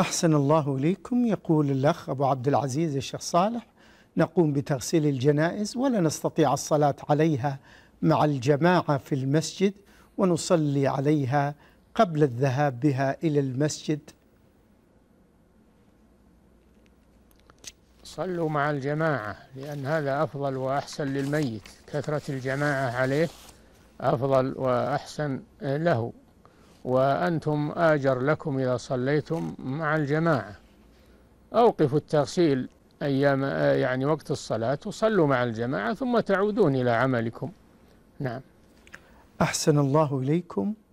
أحسن الله إليكم يقول الأخ أبو عبد العزيز الشيخ صالح نقوم بتغسيل الجنائز ولا نستطيع الصلاة عليها مع الجماعة في المسجد ونصلي عليها قبل الذهاب بها إلى المسجد صلوا مع الجماعة لأن هذا أفضل وأحسن للميت كثرة الجماعة عليه أفضل وأحسن له وأنتم آجر لكم إذا صليتم مع الجماعة أوقفوا التغسيل أيام يعني وقت الصلاة وصلوا مع الجماعة ثم تعودون إلى عملكم نعم أحسن الله إليكم